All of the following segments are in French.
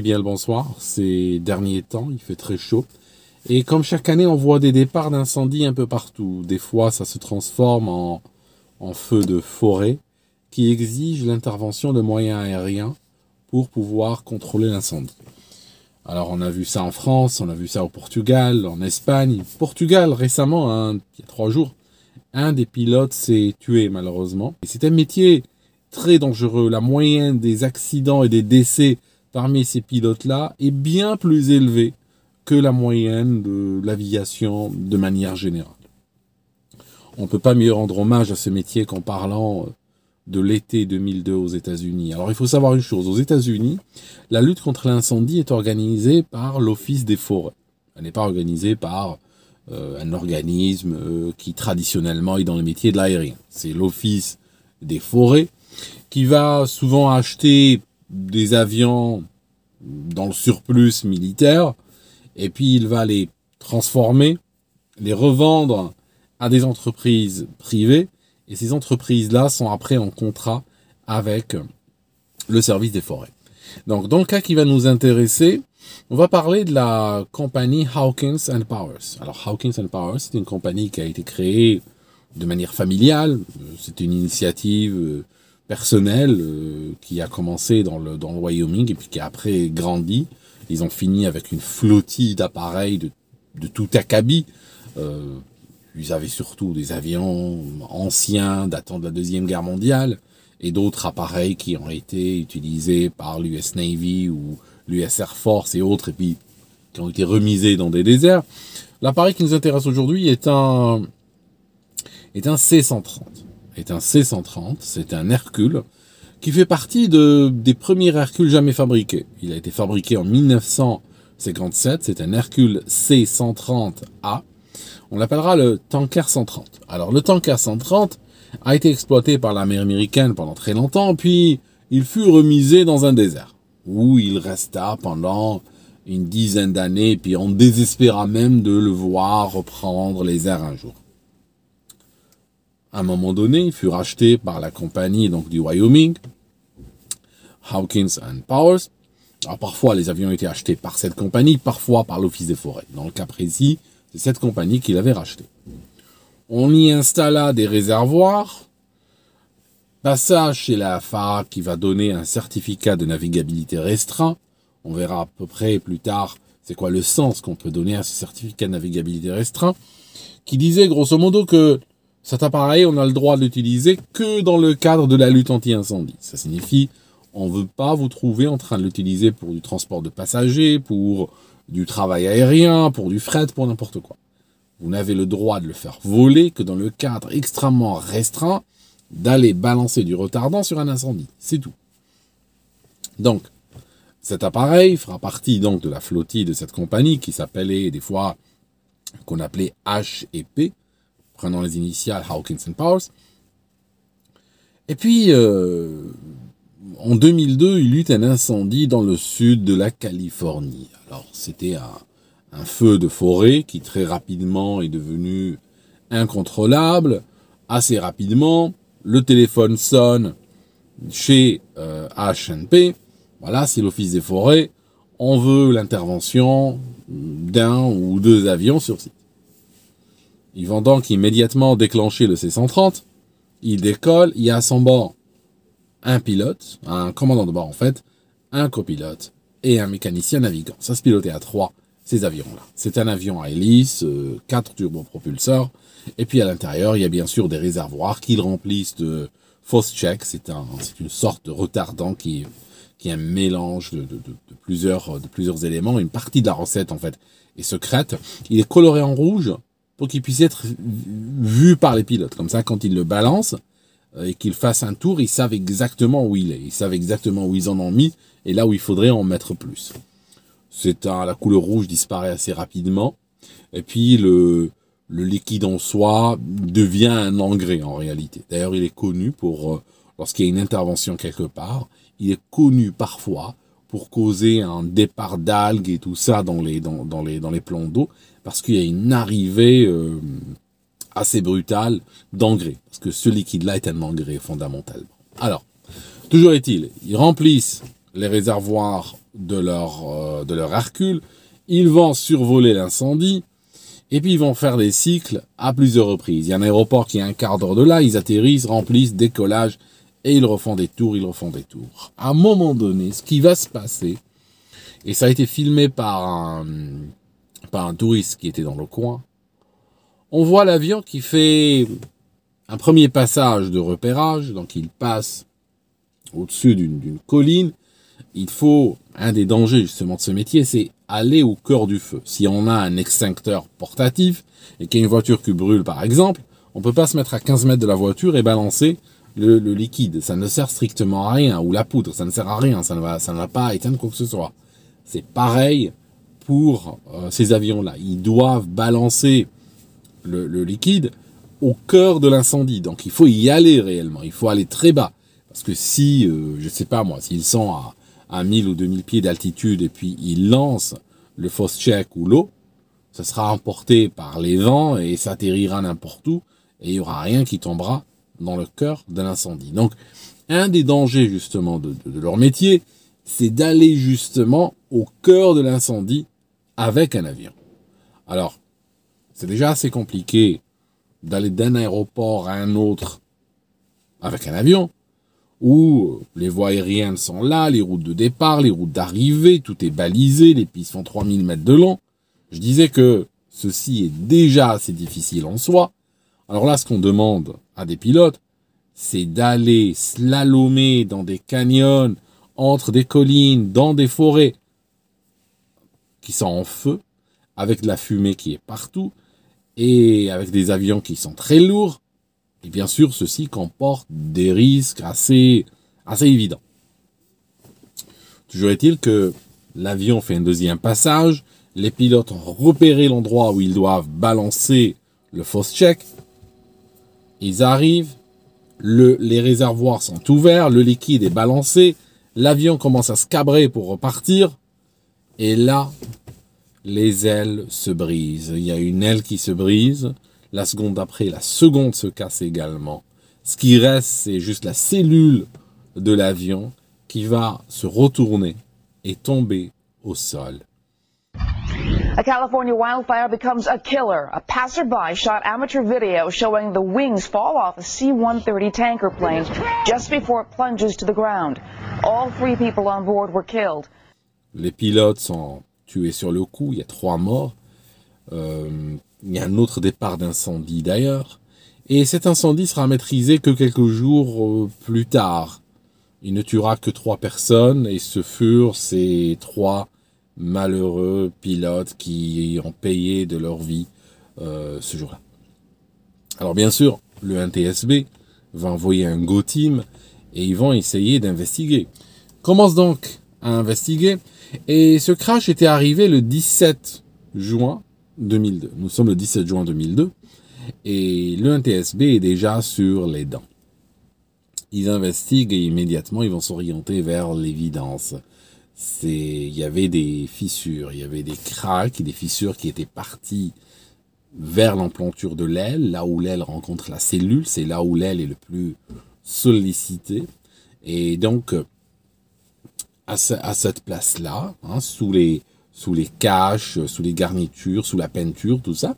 bien le bonsoir. Ces derniers temps, il fait très chaud. Et comme chaque année, on voit des départs d'incendies un peu partout. Des fois, ça se transforme en, en feu de forêt qui exige l'intervention de moyens aériens pour pouvoir contrôler l'incendie. Alors, on a vu ça en France, on a vu ça au Portugal, en Espagne. Portugal, récemment, hein, il y a trois jours, un des pilotes s'est tué malheureusement. Et c'est un métier très dangereux. La moyenne des accidents et des décès parmi ces pilotes-là est bien plus élevé que la moyenne de l'aviation de manière générale. On ne peut pas mieux rendre hommage à ce métier qu'en parlant euh, de l'été 2002 aux États-Unis. Alors il faut savoir une chose, aux États-Unis, la lutte contre l'incendie est organisée par l'Office des forêts. Elle n'est pas organisée par euh, un organisme euh, qui traditionnellement est dans le métier de l'aérien. C'est l'Office des forêts qui va souvent acheter des avions dans le surplus militaire, et puis il va les transformer, les revendre à des entreprises privées, et ces entreprises-là sont après en contrat avec le service des forêts. Donc dans le cas qui va nous intéresser, on va parler de la compagnie Hawkins and Powers. Alors Hawkins Powers, c'est une compagnie qui a été créée de manière familiale, c'est une initiative euh, personnel euh, qui a commencé dans le, dans le Wyoming et puis qui a après grandi. Ils ont fini avec une flottille d'appareils de, de tout acabit. Euh, ils avaient surtout des avions anciens datant de la Deuxième Guerre mondiale et d'autres appareils qui ont été utilisés par l'US Navy ou l'US Air Force et autres et puis qui ont été remisés dans des déserts. L'appareil qui nous intéresse aujourd'hui est un, est un C-130 est un C-130, c'est un Hercule, qui fait partie de, des premiers Hercules jamais fabriqués. Il a été fabriqué en 1957, c'est un Hercule C-130A. On l'appellera le Tanker 130. Alors le Tanker 130 a été exploité par l'armée américaine pendant très longtemps, puis il fut remisé dans un désert, où il resta pendant une dizaine d'années, puis on désespéra même de le voir reprendre les airs un jour à un moment donné, il fut racheté par la compagnie donc du Wyoming, Hawkins and Powers. parfois, les avions étaient achetés par cette compagnie, parfois par l'Office des forêts. Dans le cas précis, c'est cette compagnie qui l'avait racheté. On y installa des réservoirs, passage chez la FAA qui va donner un certificat de navigabilité restreint. On verra à peu près plus tard c'est quoi le sens qu'on peut donner à ce certificat de navigabilité restreint, qui disait grosso modo que cet appareil, on a le droit de l'utiliser que dans le cadre de la lutte anti-incendie. Ça signifie, on ne veut pas vous trouver en train de l'utiliser pour du transport de passagers, pour du travail aérien, pour du fret, pour n'importe quoi. Vous n'avez le droit de le faire voler que dans le cadre extrêmement restreint d'aller balancer du retardant sur un incendie. C'est tout. Donc, cet appareil fera partie donc de la flottille de cette compagnie qui s'appelait des fois, qu'on appelait H&P prenant les initiales Hawkins and Powers. Et puis, euh, en 2002, il y eut un incendie dans le sud de la Californie. Alors, c'était un, feu de forêt qui très rapidement est devenu incontrôlable. Assez rapidement, le téléphone sonne chez H&P. Euh, HNP. Voilà, c'est l'Office des forêts. On veut l'intervention d'un ou deux avions sur site. Ils vont donc immédiatement déclencher le C-130. Il décolle, il y a à son bord un pilote, un commandant de bord en fait, un copilote et un mécanicien navigant. Ça se pilotait à trois, ces avions-là. C'est un avion à hélice, euh, quatre turbopropulseurs, et puis à l'intérieur, il y a bien sûr des réservoirs qu'ils remplissent de fausses check. C'est une sorte de retardant qui, est un mélange de plusieurs éléments. Une partie de la recette, en fait, est secrète. Il est coloré en rouge, pour qu'il puisse être vu par les pilotes. Comme ça, quand ils le balancent euh, et qu'ils fassent un tour, ils savent exactement où il est. Ils savent exactement où ils en ont mis et là où il faudrait en mettre plus. C'est un, la couleur rouge disparaît assez rapidement. Et puis le, le liquide en soi devient un engrais en réalité. D'ailleurs, il est connu pour, euh, lorsqu'il y a une intervention quelque part, il est connu parfois pour causer un départ d'algues et tout ça dans les, dans, dans les, dans les plans d'eau parce qu'il y a une arrivée euh, assez brutale d'engrais, parce que ce liquide-là est un engrais fondamentalement. Alors, toujours est-il, ils remplissent les réservoirs de leur, euh, de leur Hercule, ils vont survoler l'incendie, et puis ils vont faire des cycles à plusieurs reprises. Il y a un aéroport qui est un quart d'heure de là, ils atterrissent, remplissent, décollage, et ils refont des tours, ils refont des tours. À un moment donné, ce qui va se passer, et ça a été filmé par un, un touriste qui était dans le coin, on voit l'avion qui fait un premier passage de repérage, donc il passe au-dessus d'une colline. Il faut, un des dangers justement de ce métier, c'est aller au cœur du feu. Si on a un extincteur portatif et qu'il y a une voiture qui brûle par exemple, on peut pas se mettre à 15 mètres de la voiture et balancer le, liquide. Ça ne sert strictement à rien. Ou la poudre, ça ne sert à rien. Ça va, ça ne va pas éteindre quoi que ce soit. C'est pareil pour euh, ces avions-là. Ils doivent balancer le, liquide au cœur de l'incendie. Donc il faut y aller réellement, il faut aller très bas. Parce que si, euh, je ne sais pas moi, s'ils sont à, 1000 ou 2000 pieds d'altitude et puis ils lancent le fausse check ou l'eau, ça sera emporté par les vents et atterrira n'importe où et il n'y aura rien qui tombera dans le cœur de l'incendie. Donc un des dangers justement de leur métier, c'est d'aller justement au cœur de l'incendie avec un avion. Alors, c'est déjà assez compliqué d'aller d'un aéroport à un autre avec un avion, où les voies aériennes sont là, les routes de départ, les routes d'arrivée, tout est balisé, les pistes font 3000 mètres de long. Je disais que ceci est déjà assez difficile en soi. Alors là, ce qu'on demande à des pilotes, c'est d'aller slalomer dans des canyons, entre des collines, dans des forêts qui sont en feu, avec de la fumée qui est partout, et avec des avions qui sont très lourds. Et bien sûr, ceci comporte des risques assez, assez évidents. Toujours est-il que l'avion fait un deuxième passage, les pilotes ont repéré l'endroit où ils doivent balancer le fausse check, ils arrivent, le, les réservoirs sont ouverts, le liquide est balancé, l'avion commence à se cabrer pour repartir, et là, les ailes se brisent. Il y a une aile qui se brise. La seconde après, la seconde se casse également. Ce qui reste, c'est juste la cellule de l'avion qui va se retourner et tomber au sol. A California wildfire becomes a killer. A passerby shot amateur video showing the wings fall off a C-130 tanker plane just before it plunges to the ground. All three people on board were killed. Les pilotes sont tués sur le coup, il y a trois morts. Euh, il y a un autre départ d'incendie d'ailleurs. Et cet incendie sera maîtrisé que quelques jours euh, plus tard. Il ne tuera que trois personnes et ce furent ces trois malheureux pilotes qui ont payé de leur vie euh, ce jour-là. Alors bien sûr, le NTSB va envoyer un Go Team et ils vont essayer d'investiguer. Commence donc à investiguer et ce crash était arrivé le 17 juin 2002. Nous sommes le 17 juin 2002 et l'UNTSB est déjà sur les dents. Ils investiguent et immédiatement ils vont s'orienter vers l'évidence. C'est, il y avait des fissures, il y avait des cracks, des fissures qui étaient parties vers l'emplanture de l'aile, là où l'aile rencontre la cellule, c'est là où l'aile est le plus sollicitée, Et donc, à, cette place-là, hein, sous, les, sous les caches, sous les garnitures, sous la peinture, tout ça,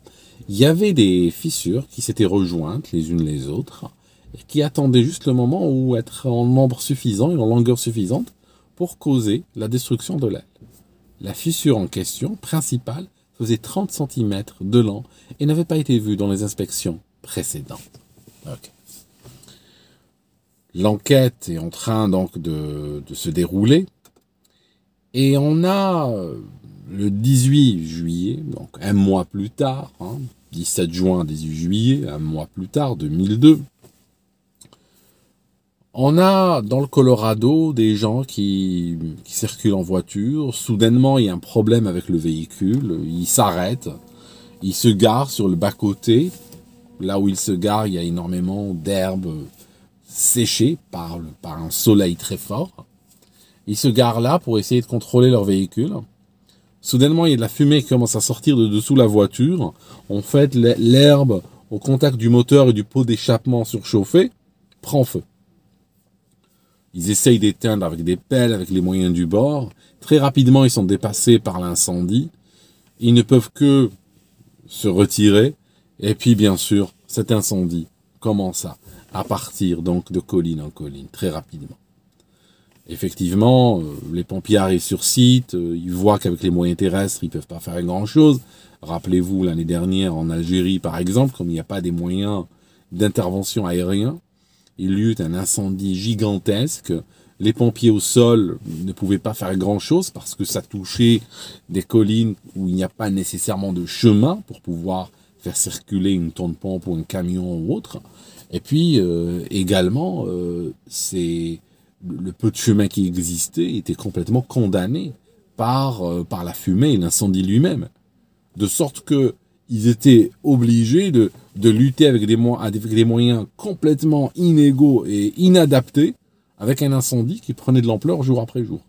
il y avait des fissures qui s'étaient rejointes les unes les autres et qui attendaient juste le moment où être en nombre suffisant et en longueur suffisante pour causer la destruction de l'aile. La fissure en question, principale, faisait 30 cm de long et n'avait pas été vue dans les inspections précédentes. L'enquête est en train donc de se dérouler et on a euh, le 18 juillet, donc un mois plus tard, 17 hein, juin, 18 juillet, un mois plus tard, 2002, on a dans le Colorado des gens qui, circulent en voiture. Soudainement, il y a un problème avec le véhicule. Ils s'arrêtent. Ils se garent sur le bas-côté. Là où il se garent, il y a énormément d'herbes séchées par un soleil très fort. Ils se garent là pour essayer de contrôler leur véhicule. Soudainement, il y a de la fumée qui commence à sortir de dessous la voiture. En fait, l'herbe au contact du moteur et du pot d'échappement surchauffé prend feu. Ils essayent d'éteindre avec des pelles, avec les moyens du bord. Très rapidement, ils sont dépassés par l'incendie. Ils ne peuvent que se retirer. Et puis, bien sûr, cet incendie commence à, partir donc de colline en colline, très rapidement effectivement, euh, les pompiers arrivent sur site, euh, ils voient qu'avec les moyens terrestres, ils ne peuvent pas faire grand-chose. Rappelez-vous l'année dernière en Algérie, par exemple, comme il n'y a pas des moyens d'intervention aérien, il y eut un incendie gigantesque. Les pompiers au sol ne pouvaient pas faire grand-chose parce que ça touchait des collines où il n'y a pas nécessairement de chemin pour pouvoir faire circuler une tonne-pompe ou un camion ou autre. Et puis euh, également, c'est le peu de chemin qui existait était complètement condamné par, euh, par la fumée et l'incendie lui-même. De sorte que ils étaient obligés de, de lutter avec des, avec des moyens complètement inégaux et inadaptés avec un incendie qui prenait de l'ampleur jour après jour.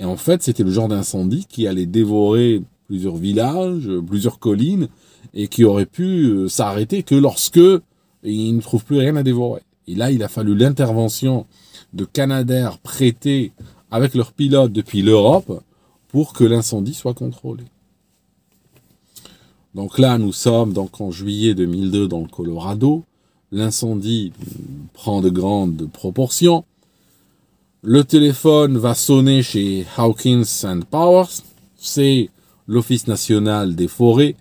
Et en fait, c'était le genre d'incendie qui allait dévorer plusieurs villages, plusieurs collines, et qui aurait pu euh, s'arrêter que lorsque ils ne trouvent plus rien à dévorer. Et là, il a fallu l'intervention de Canadair prêtés avec leurs pilotes depuis l'Europe pour que l'incendie soit contrôlé. Donc là, nous sommes donc en juillet 2002 dans le Colorado. L'incendie prend de grandes proportions. Le téléphone va sonner chez Hawkins and Powers. C'est l'Office national des forêts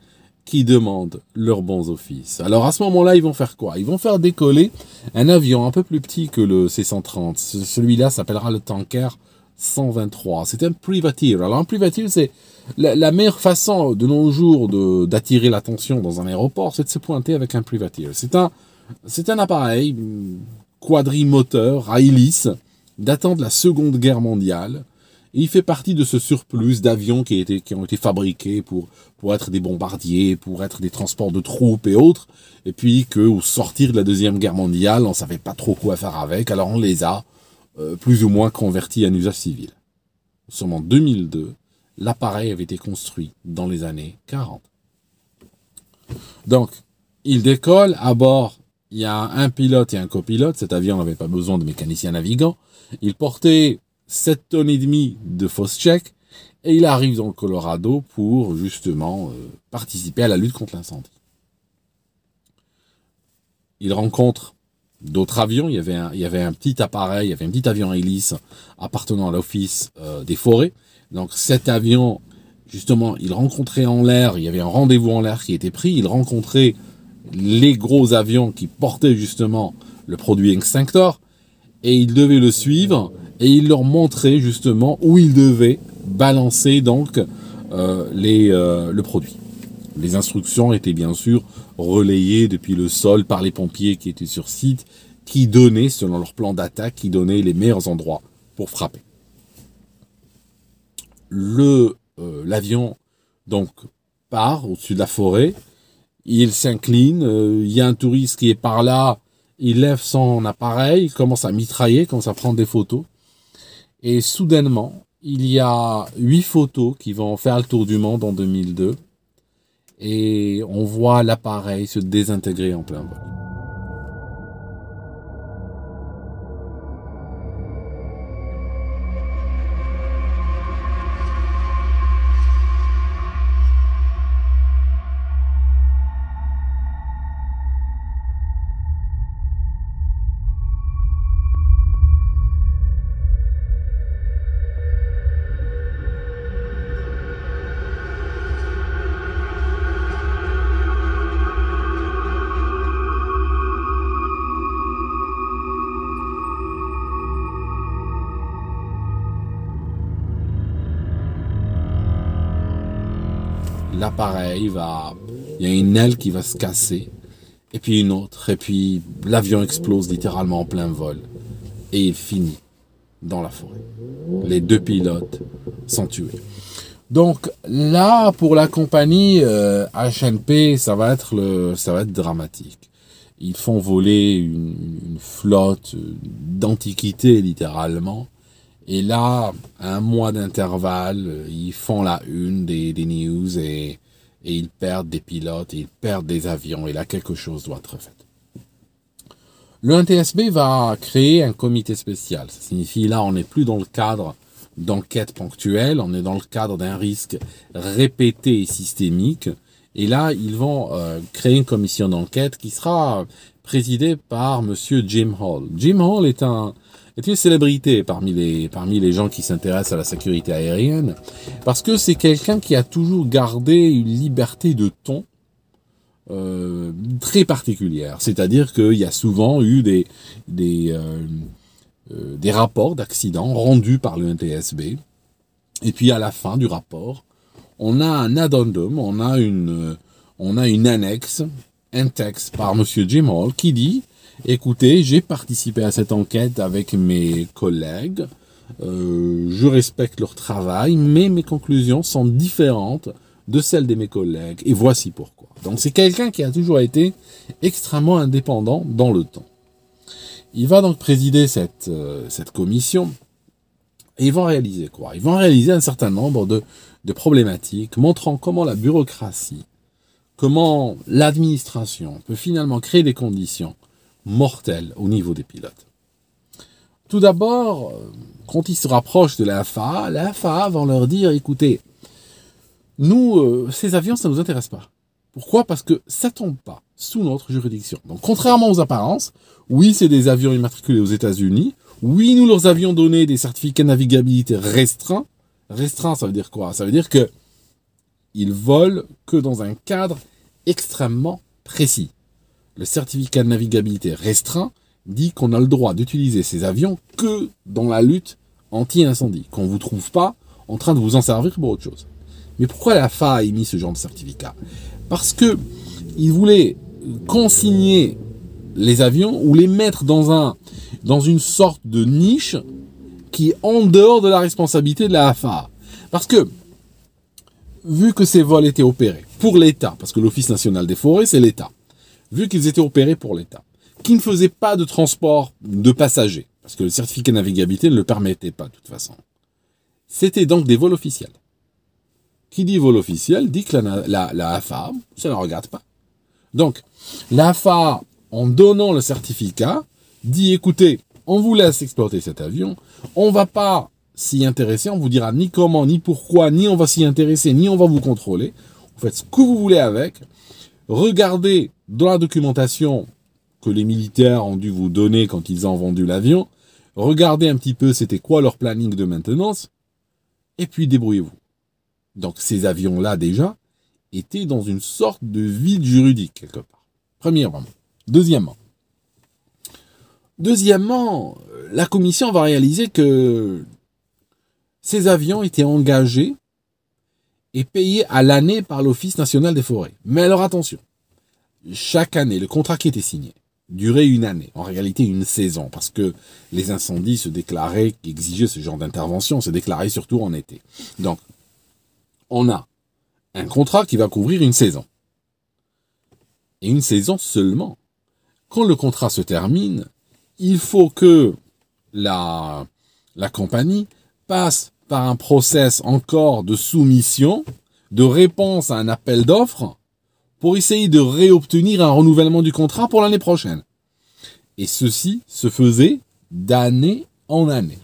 qui demandent leurs bons offices. Alors à ce moment-là, ils vont faire quoi Ils vont faire décoller un avion un peu plus petit que le C-130. Celui-là s'appellera le tanker 123. C'est un privateer. Alors un privateer, c'est la, meilleure façon de nos jours d'attirer l'attention dans un aéroport, c'est de se pointer avec un privateer. C'est un, c'est un appareil mm, quadrimoteur à hélice datant de la Seconde Guerre mondiale il fait partie de ce surplus d'avions qui, qui ont été fabriqués pour, pour être des bombardiers, pour être des transports de troupes et autres. Et puis que au sortir de la Deuxième Guerre mondiale, on ne savait pas trop quoi faire avec, alors on les a euh, plus ou moins convertis à usage civil. Nous en 2002, l'appareil avait été construit dans les années 40. Donc, il décolle, à bord, il y a un pilote et un copilote, cet avion n'avait pas besoin de mécanicien navigant, il portait 7 tonnes et demie de fausses chèques et il arrive dans le Colorado pour justement euh, participer à la lutte contre l'incendie. Il rencontre d'autres avions, il y, avait un, il y avait un petit appareil, il y avait un petit avion à hélice appartenant à l'Office euh, des forêts. Donc cet avion, justement, il rencontrait en l'air, il y avait un rendez-vous en l'air qui était pris, il rencontrait les gros avions qui portaient justement le produit Extinctor, et il devait le suivre et il leur montrait justement où ils devaient balancer donc euh, les, euh, le produit. Les instructions étaient bien sûr relayées depuis le sol par les pompiers qui étaient sur site, qui donnaient, selon leur plan d'attaque, qui donnaient les meilleurs endroits pour frapper. Le euh, l'avion donc part au-dessus de la forêt, il s'incline, il y a un touriste qui est par là, il lève son appareil, il commence à mitrailler, commence à prendre des photos. Et soudainement, il y a huit photos qui vont faire le tour du monde en 2002. Et on voit l'appareil se désintégrer en plein vol. pareil il y a une aile qui va se casser, et puis une autre, et puis l'avion explose littéralement en plein vol, et il finit dans la forêt. Les deux pilotes sont tués. Donc là, pour la compagnie HNP, euh, ça va être le, ça va être dramatique. Ils font voler une, flotte d'antiquité littéralement. Et là, un mois d'intervalle, ils font la une des, des news et et ils perdent des pilotes, ils perdent des avions, et là quelque chose doit être fait. Le NTSB va créer un comité spécial. Ça signifie là on n'est plus dans le cadre d'enquête ponctuelle, on est dans le cadre d'un risque répété et systémique. Et là, ils vont euh, créer une commission d'enquête qui sera présidée par Monsieur Jim Hall. Jim Hall est un est une célébrité parmi les, parmi les gens qui s'intéressent à la sécurité aérienne, parce que c'est quelqu'un qui a toujours gardé une liberté de ton euh, très particulière. C'est-à-dire qu'il y a souvent eu des, des, euh, euh, rapports d'accidents rendus par le NTSB, et puis à la fin du rapport, on a un addendum, on a une, on a une annexe, un texte par Monsieur Jim Hall qui dit Écoutez, j'ai participé à cette enquête avec mes collègues. Euh, je respecte leur travail, mais mes conclusions sont différentes de celles de mes collègues. Et voici pourquoi. Donc c'est quelqu'un qui a toujours été extrêmement indépendant dans le temps. Il va donc présider cette, euh, cette commission. Et ils vont réaliser quoi Ils vont réaliser un certain nombre de, de problématiques montrant comment la bureaucratie, comment l'administration peut finalement créer des conditions mortel au niveau des pilotes. Tout d'abord, euh, quand ils se rapprochent de la l'AFA va leur dire, écoutez, nous, euh, ces avions, ça ne nous intéresse pas. Pourquoi Parce que ça tombe pas sous notre juridiction. Donc, contrairement aux apparences, oui, c'est des avions immatriculés aux États-Unis. Oui, nous leur avions donné des certificats de navigabilité restreints. Restreints, ça veut dire quoi Ça veut dire que ils volent que dans un cadre extrêmement précis le certificat de navigabilité restreint dit qu'on a le droit d'utiliser ces avions que dans la lutte anti-incendie, qu'on ne vous trouve pas en train de vous en servir pour autre chose. Mais pourquoi la FAA a émis ce genre de certificat Parce que il voulaient consigner les avions ou les mettre dans un dans une sorte de niche qui est en dehors de la responsabilité de la FAA. Parce que vu que ces vols étaient opérés pour l'État, parce que l'Office national des forêts, c'est l'État, vu qu'ils étaient opérés pour l'État, qui ne faisaient pas de transport de passagers, parce que le certificat de navigabilité ne le permettait pas de toute façon. C'était donc des vols officiels. Qui dit vol officiel dit que la, la, ça ne regarde pas. Donc, l'AFA, en donnant le certificat, dit écoutez, on vous laisse exploiter cet avion, on va pas s'y intéresser, on vous dira ni comment, ni pourquoi, ni on va s'y intéresser, ni on va vous contrôler. Vous faites ce que vous voulez avec, Regardez dans la documentation que les militaires ont dû vous donner quand ils ont vendu l'avion. Regardez un petit peu c'était quoi leur planning de maintenance. Et puis débrouillez-vous. Donc ces avions-là déjà étaient dans une sorte de vide juridique quelque part. Premièrement. Deuxièmement. Deuxièmement, la commission va réaliser que ces avions étaient engagés est payé à l'année par l'Office national des forêts. Mais alors attention, chaque année, le contrat qui était signé durait une année, en réalité une saison, parce que les incendies se déclaraient, exigeaient ce genre d'intervention, se déclaraient surtout en été. Donc, on a un contrat qui va couvrir une saison. Et une saison seulement. Quand le contrat se termine, il faut que la, la compagnie passe par un process encore de soumission, de réponse à un appel d'offres, pour essayer de réobtenir un renouvellement du contrat pour l'année prochaine. Et ceci se faisait d'année en année.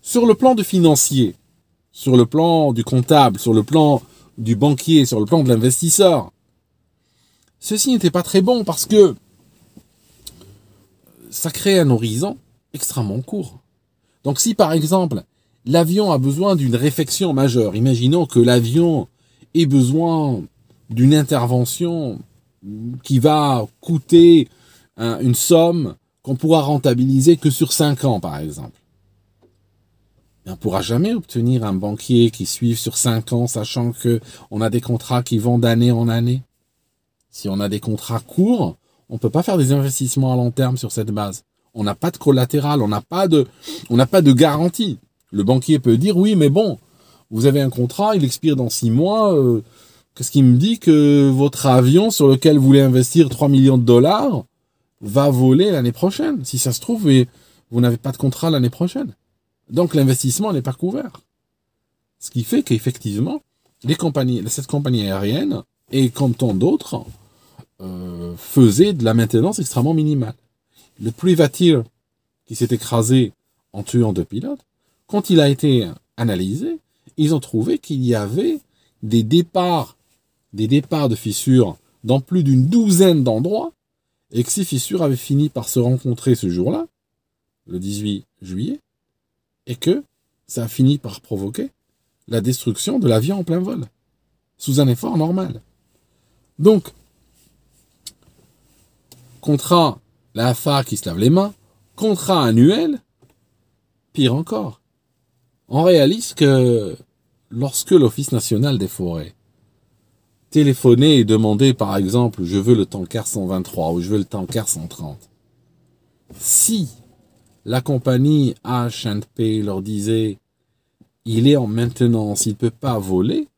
Sur le plan de financier, sur le plan du comptable, sur le plan du banquier, sur le plan de l'investisseur, ceci n'était pas très bon parce que ça crée un horizon extrêmement court. Donc si par exemple l'avion a besoin d'une réfection majeure. Imaginons que l'avion ait besoin d'une intervention qui va coûter une somme qu'on pourra rentabiliser que sur 5 ans, par exemple. on ne pourra jamais obtenir un banquier qui suive sur 5 ans, sachant que on a des contrats qui vont d'année en année. Si on a des contrats courts, on ne peut pas faire des investissements à long terme sur cette base. On n'a pas de collatéral, on n'a pas de, on n'a pas de garantie. Le banquier peut dire oui, mais bon, vous avez un contrat, il expire dans six mois. Euh, qu'est-ce qui me dit que votre avion sur lequel vous voulez investir 3 millions de dollars va voler l'année prochaine Si ça se trouve, et vous n'avez pas de contrat l'année prochaine. Donc l'investissement n'est pas couvert. Ce qui fait qu'effectivement, cette compagnie aérienne et comme tant d'autres euh, faisait de la maintenance extrêmement minimale. Le privateer qui s'est écrasé en tuant deux pilotes, quand il a été analysé, ils ont trouvé qu'il y avait des départs, des départs de fissures dans plus d'une douzaine d'endroits, et que ces fissures avaient fini par se rencontrer ce jour-là, le 18 juillet, et que ça a fini par provoquer la destruction de l'avion en plein vol, sous un effort normal. Donc, contrat, la qui se lave les mains, contrat annuel, pire encore, on réalise que lorsque l'Office national des forêts téléphonait et demandait par exemple je veux le tanker 123 ou je veux le tanker 130, si la compagnie H&P leur disait il est en maintenance, il ne peut pas voler,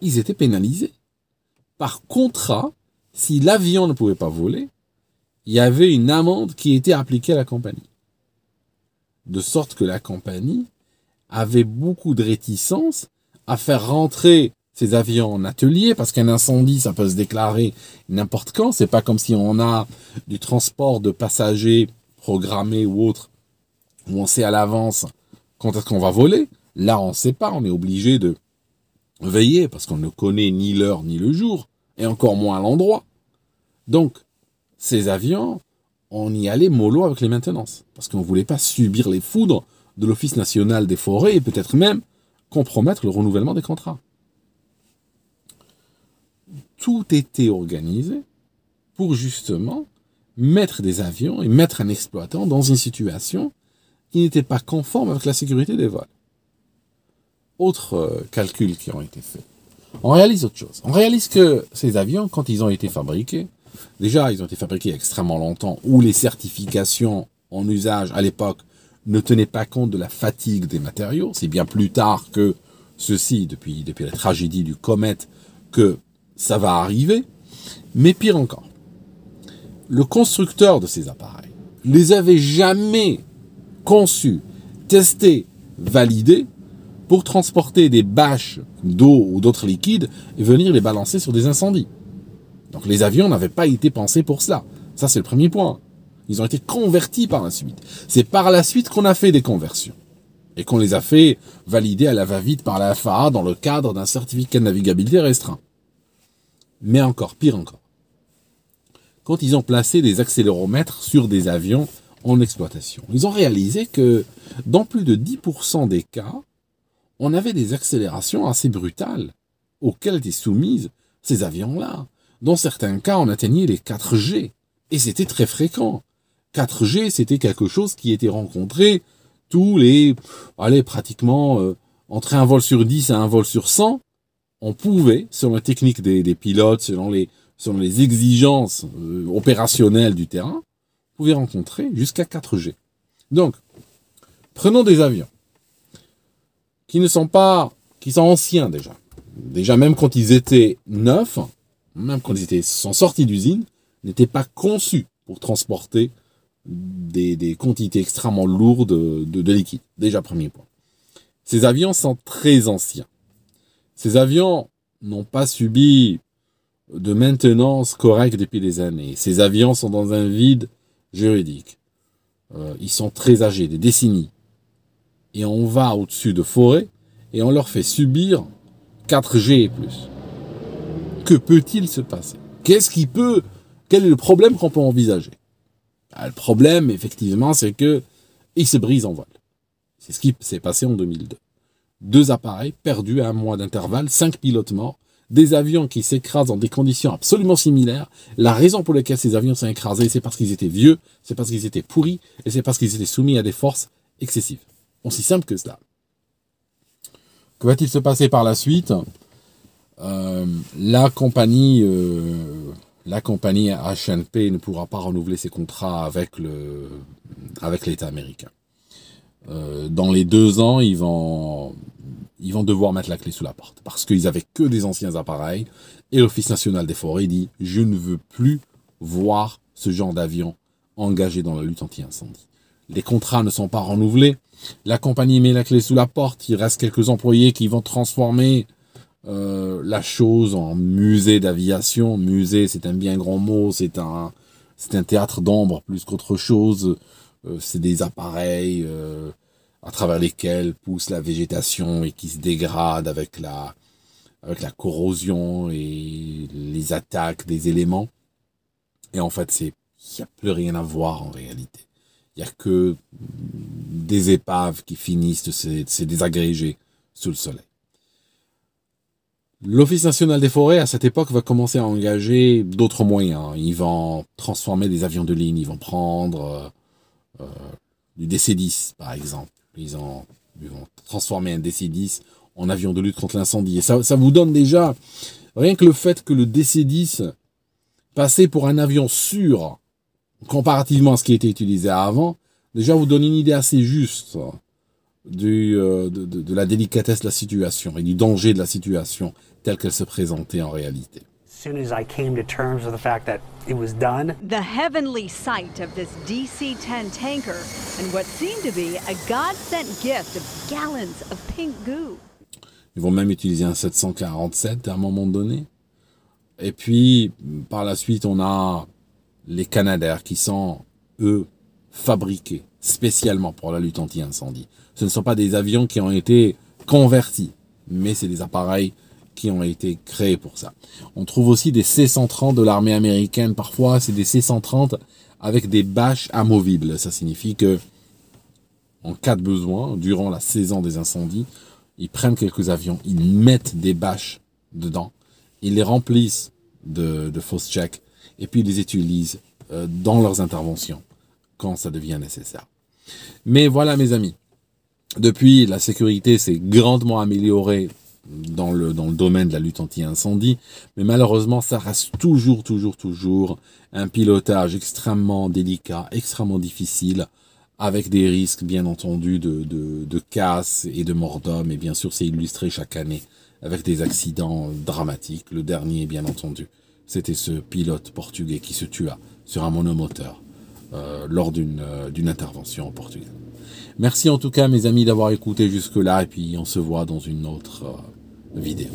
ils étaient pénalisés. Par contrat, si l'avion ne pouvait pas voler, il y avait une amende qui était appliquée à la compagnie. De sorte que la compagnie avait beaucoup de réticence à faire rentrer ces avions en atelier parce qu'un incendie ça peut se déclarer n'importe quand c'est pas comme si on a du transport de passagers programmé ou autre où on sait à l'avance quand est-ce qu'on va voler là on sait pas on est obligé de veiller parce qu'on ne connaît ni l'heure ni le jour et encore moins l'endroit donc ces avions on y allait mollo avec les maintenances parce qu'on voulait pas subir les foudres de l'Office national des forêts et peut-être même compromettre le renouvellement des contrats. Tout était organisé pour justement mettre des avions et mettre un exploitant dans une situation qui n'était pas conforme avec la sécurité des vols. Autres euh, calculs qui ont été faits. On réalise autre chose. On réalise que ces avions, quand ils ont été fabriqués, déjà ils ont été fabriqués extrêmement longtemps, où les certifications en usage à l'époque ne tenait pas compte de la fatigue des matériaux. C'est bien plus tard que ceci, depuis, depuis la tragédie du comète, que ça va arriver. Mais pire encore, le constructeur de ces appareils les avait jamais conçus, testés, validés pour transporter des bâches d'eau ou d'autres liquides et venir les balancer sur des incendies. Donc les avions n'avaient pas été pensés pour cela. Ça, c'est le premier point. Ils ont été convertis par la suite. C'est par la suite qu'on a fait des conversions et qu'on les a fait valider à la va-vite par la FAA dans le cadre d'un certificat de navigabilité restreint. Mais encore, pire encore. Quand ils ont placé des accéléromètres sur des avions en exploitation, ils ont réalisé que dans plus de 10% des cas, on avait des accélérations assez brutales auxquelles étaient soumises ces avions-là. Dans certains cas, on atteignait les 4G, et c'était très fréquent. 4G, c'était quelque chose qui était rencontré tous les, allez, pratiquement euh, entre un vol sur 10 et un vol sur 100. On pouvait, selon la technique des, pilotes, selon les, les exigences euh, opérationnelles du terrain, pouvait rencontrer jusqu'à 4G. Donc, prenons des avions qui ne sont pas, qui sont anciens déjà. Déjà, même quand ils étaient neufs, même quand ils étaient, sans sortis d'usine, n'étaient pas conçus pour transporter des, des quantités extrêmement lourdes de, liquide. Déjà, premier point. Ces avions sont très anciens. Ces avions n'ont pas subi de maintenance correcte depuis des années. Ces avions sont dans un vide juridique. Euh, ils sont très âgés, des décennies. Et on va au-dessus de forêts et on leur fait subir 4G et plus. Que peut-il se passer Qu'est-ce qui peut... Quel est le problème qu'on peut envisager le problème, effectivement, c'est que il se brise en vol. C'est ce qui s'est passé en 2002. Deux appareils perdus à un mois d'intervalle, cinq pilotes morts, des avions qui s'écrasent dans des conditions absolument similaires. La raison pour laquelle ces avions sont écrasés, c'est parce qu'ils étaient vieux, c'est parce qu'ils étaient pourris, et c'est parce qu'ils étaient soumis à des forces excessives. Aussi simple que cela. Que va-t-il se passer par la suite euh, La compagnie euh, la compagnie HNP ne pourra pas renouveler ses contrats avec le avec l'État américain. Euh, dans les deux ans, ils vont ils vont devoir mettre la clé sous la porte parce qu'ils avaient que des anciens appareils et l'Office national des forêts dit je ne veux plus voir ce genre d'avion engagé dans la lutte anti-incendie. Les contrats ne sont pas renouvelés. La compagnie met la clé sous la porte. Il reste quelques employés qui vont transformer euh, la chose en musée d'aviation. Musée, c'est un bien grand mot, c'est un, c'est un théâtre d'ombre plus qu'autre chose. Euh, c'est des appareils euh, à travers lesquels pousse la végétation et qui se dégrade avec la, avec la corrosion et les attaques des éléments. Et en fait, c'est il n'y a plus rien à voir en réalité. Il n'y a que des épaves qui finissent de se désagréger sous le soleil. L'Office national des forêts, à cette époque, va commencer à engager d'autres moyens. Hein. Ils vont transformer des avions de ligne, ils vont prendre euh, euh, du DC-10, par exemple. Ils, ont, vont transformer un DC-10 en avion de lutte contre l'incendie. Et ça, ça vous donne déjà, rien que le fait que le DC-10 passait pour un avion sûr, comparativement à ce qui était utilisé avant, déjà vous donne une idée assez juste hein du, euh, de, la délicatesse de la situation et du danger de la situation telle qu'elle se présentait en réalité. Ils vont même utiliser un 747 à un moment donné. Et puis, par la suite, on a les Canadaires qui sont, eux, fabriqués spécialement pour la lutte anti-incendie ce ne sont pas des avions qui ont été convertis, mais c'est des appareils qui ont été créés pour ça. On trouve aussi des C-130 de l'armée américaine. Parfois, c'est des C-130 avec des bâches amovibles. Ça signifie que, en cas de besoin, durant la saison des incendies, ils prennent quelques avions, ils mettent des bâches dedans, ils les remplissent de, fausses checks, et puis ils les utilisent euh, dans leurs interventions quand ça devient nécessaire. Mais voilà, mes amis, depuis, la sécurité s'est grandement améliorée dans le, domaine de la lutte anti-incendie, mais malheureusement, ça reste toujours, toujours, toujours un pilotage extrêmement délicat, extrêmement difficile, avec des risques, bien entendu, de, casse et de mort d'homme, et bien sûr, c'est illustré chaque année avec des accidents dramatiques. Le dernier, bien entendu, c'était ce pilote portugais qui se tua sur un monomoteur euh, lors d'une euh, intervention en Portugal. Merci en tout cas mes amis d'avoir écouté jusque-là et puis on se voit dans une autre euh, vidéo.